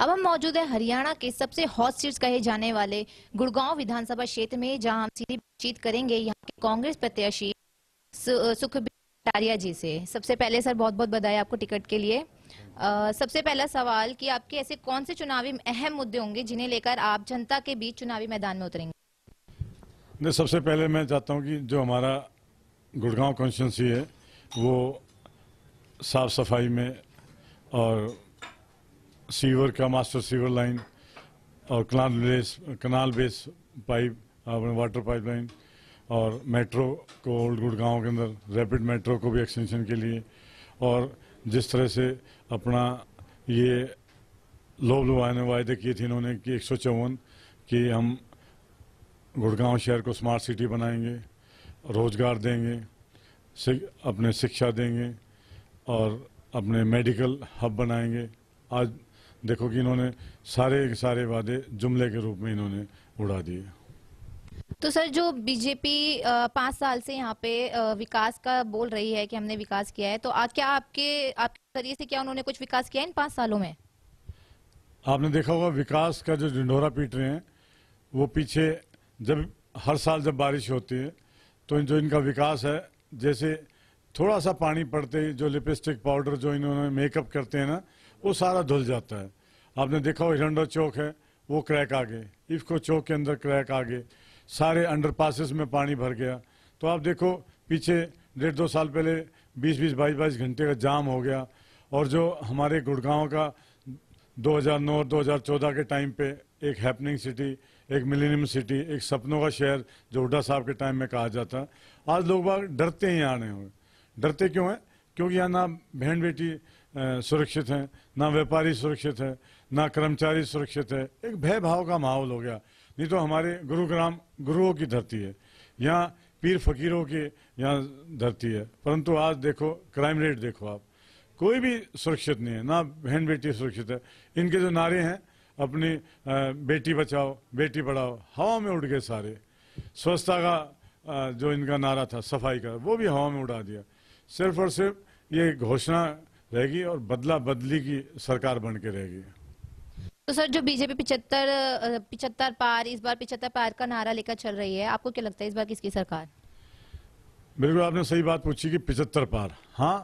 अब हम मौजूद है हरियाणा के सबसे हॉट सीट कहे जाने वाले गुड़गांव विधानसभा क्षेत्र में जहां हम सीधी बातचीत करेंगे यहां के कांग्रेस प्रत्याशी सुखबीर टारिया जी से सबसे पहले सर बहुत बहुत बधाई आपको टिकट के लिए आ, सबसे पहला सवाल कि आपके ऐसे कौन से चुनावी अहम मुद्दे होंगे जिन्हें लेकर आप जनता के बीच चुनावी मैदान में उतरेंगे सबसे पहले मैं चाहता हूँ की जो हमारा गुड़गांव कॉन्स्टिट्यूंसी है वो साफ सफाई में और सीवर का मास्टर सीवर लाइन और canal base canal base pipe अपने वाटर पाइप लाइन और मेट्रो को ओल्ड गुड के अंदर रैपिड मेट्रो को भी एक्सटेंशन के लिए और जिस तरह से अपना ये लोभ लुभाने वायदे किए थे इन्होंने कि एक कि हम गुड़गांव शहर को स्मार्ट सिटी बनाएंगे रोज़गार देंगे अपने शिक्षा देंगे और अपने मेडिकल हब बनाएंगे आज देखो कि इन्होंने सारे के सारे वादे जुमले के रूप में इन्होंने उड़ा दिए तो सर जो बीजेपी पांच साल से यहाँ पे विकास का बोल रही है कि हमने विकास किया है तो आ, क्या आपके आपके जरिए से क्या उन्होंने कुछ विकास किया है इन पांच सालों में आपने देखा होगा विकास का जो ढिंढोरा पीट रहे हैं वो पीछे जब हर साल जब बारिश होती है तो जो इनका विकास है जैसे थोड़ा सा पानी पड़ते ही जो लिपस्टिक पाउडर जो इन्होंने मेकअप करते हैं ना वो सारा धुल जाता है आपने देखा हो हिरंडो चौक है वो क्रैक आ गए इफको चौक के अंदर क्रैक आ गए सारे अंडर में पानी भर गया तो आप देखो पीछे डेढ़ दो साल पहले बीस बीस बाईस बाईस घंटे का जाम हो गया और जो हमारे गुड़गांव का 2009 2014 के टाइम पे एक हैपनिंग सिटी एक मिलीनियम सिटी एक सपनों का शहर जो हुडा साहब के टाइम में कहा जाता आज लोग बाग डरते ही आने हुए डरते क्यों हैं क्योंकि यहाँ ना बहन बेटी सुरक्षित हैं ना व्यापारी सुरक्षित है ना कर्मचारी सुरक्षित है एक भय भाव का माहौल हो गया नहीं तो हमारे गुरुग्राम गुरुओं की धरती है यहाँ पीर फकीरों की यहाँ धरती है परंतु आज देखो क्राइम रेट देखो आप कोई भी सुरक्षित नहीं है ना बहन बेटी सुरक्षित है इनके जो नारे हैं अपनी बेटी बचाओ बेटी पढ़ाओ हवा में उड़ गए सारे स्वच्छता का जो इनका नारा था सफाई का वो भी हवा में उड़ा दिया सिर्फ और सिर्फ ये घोषणा रहेगी और बदला बदली की सरकार बन के रहेगी तो सर जो बीजेपी पिछहत्तर पिछहत्तर पार इस बार पिछहत्तर पार का नारा लेकर चल रही है आपको क्या लगता है इस बार किसकी सरकार बिल्कुल आपने सही बात पूछी कि पिछहत्तर पार हाँ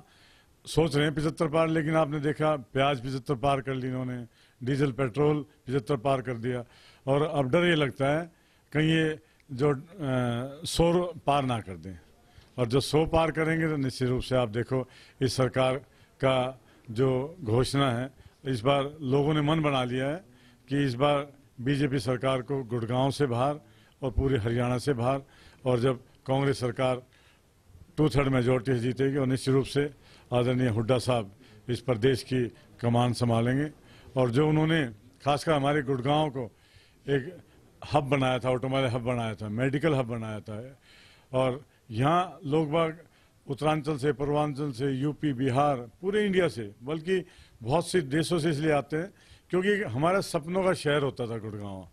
सोच रहे हैं पिछहत्तर पार लेकिन आपने देखा प्याज पिछहत्तर पार कर ली इन्होंने डीजल पेट्रोल पिछहत्तर पार कर दिया और अब डर ये लगता है कहीं ये जो सौ पार ना कर दें और जो सौ पार करेंगे तो निश्चित रूप से आप देखो इस सरकार का जो घोषणा है इस बार लोगों ने मन बना लिया है कि इस बार बीजेपी सरकार को गुड़गांव से बाहर और पूरे हरियाणा से बाहर और जब कांग्रेस सरकार टू थर्ड मेजोरिटी से जीतेगी और निश्चित रूप से आदरणीय हुड्डा साहब इस प्रदेश की कमान संभालेंगे और जो उन्होंने खासकर हमारे गुड़गांव को एक हब बनाया था ऑटोमोबाइल हब बनाया था मेडिकल हब बनाया था और यहाँ लोग बाग उत्तरांचल से पूर्वांचल से यूपी बिहार पूरे इंडिया से बल्कि बहुत से देशों से इसलिए आते हैं क्योंकि हमारा सपनों का शहर होता था गुड़गांव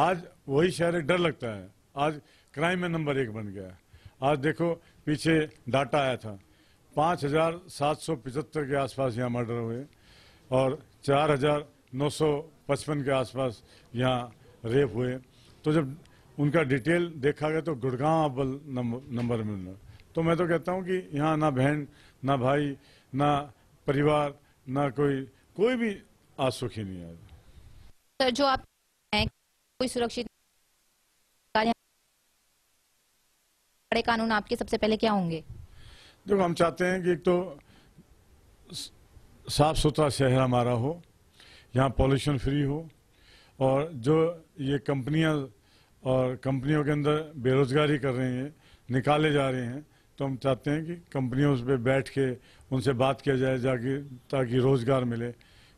आज वही शहर एक डर लगता है आज क्राइम में नंबर एक बन गया आज देखो पीछे डाटा आया था पाँच हजार सात सौ के आसपास यहाँ मर्डर हुए और चार हजार नौ सौ पचपन के आसपास यहाँ रेप हुए तो जब उनका डिटेल देखा गया तो गुड़गांव अव्वल नंबर में तो मैं तो कहता हूँ कि यहाँ ना बहन ना भाई ना परिवार ना कोई कोई भी आज सुखी नहीं है सर तो जो आप कोई सुरक्षित बड़े कानून आपके सबसे पहले क्या होंगे देखो हम चाहते हैं कि एक तो साफ सुथरा शहर हमारा हो यहाँ पॉल्यूशन फ्री हो और जो ये कंपनियां और कंपनियों के अंदर बेरोजगारी कर रहे हैं निकाले जा रहे हैं तो हम चाहते हैं कि कंपनियों पे बैठ के उनसे बात किया जाए जाके ताकि रोज़गार मिले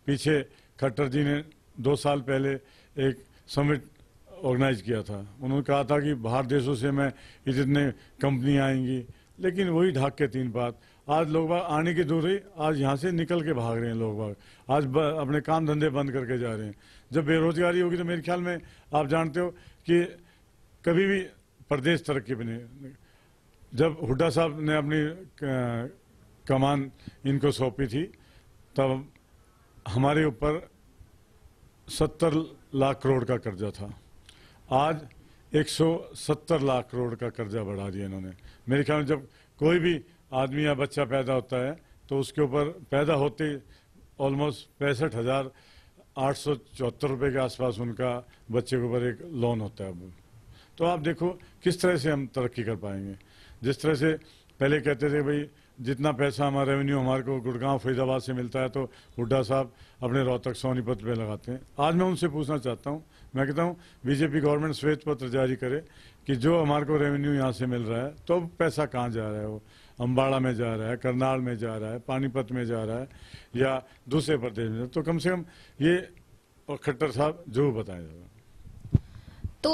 पीछे खट्टर जी ने दो साल पहले एक समिट ऑर्गेनाइज किया था उन्होंने कहा था कि बाहर देशों से मैं इतने कंपनियाँ आएंगी लेकिन वही ढाक के तीन बात आज लोग बाग आने की दूरी आज यहाँ से निकल के भाग रहे हैं लोग बाग आज अपने काम धंधे बंद करके जा रहे हैं जब बेरोजगारी होगी तो मेरे ख्याल में आप जानते हो कि कभी भी प्रदेश तरक्की बने जब हुड्डा साहब ने अपनी कमान इनको सौंपी थी तब हमारे ऊपर सत्तर लाख करोड़ का कर्जा था आज 170 लाख करोड़ का कर्जा बढ़ा दिया इन्होंने मेरे ख्याल में जब कोई भी आदमी या बच्चा पैदा होता है तो उसके ऊपर पैदा होते ऑलमोस्ट पैंसठ हज़ार आठ सौ चौहत्तर रुपये के आसपास उनका बच्चे के ऊपर एक लोन होता है तो आप देखो किस तरह से हम तरक्की कर पाएंगे जिस तरह से पहले कहते थे भाई जितना पैसा हमारा रेवेन्यू हमारे को गुड़गांव फरीदाबाद से मिलता है तो हुड्डा साहब अपने रोहतक सोनीपत पे लगाते हैं आज मैं उनसे पूछना चाहता हूँ मैं कहता हूँ बीजेपी गवर्नमेंट श्वेत पत्र जारी करे कि जो हमारे को रेवेन्यू यहाँ से मिल रहा है तो पैसा कहाँ जा रहा है वो अम्बाड़ा में जा रहा है करनाल में जा रहा है पानीपत में जा रहा है या दूसरे प्रदेश में तो कम से कम ये खट्टर साहब जरूर बताएं जरा तो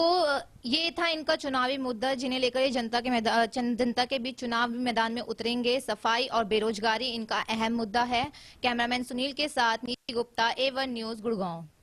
ये था इनका चुनावी मुद्दा जिन्हें लेकर ये जनता के मैदान जनता के बीच चुनाव मैदान में उतरेंगे सफाई और बेरोजगारी इनका अहम मुद्दा है कैमरामैन सुनील के साथ नीति गुप्ता एवन न्यूज गुड़गांव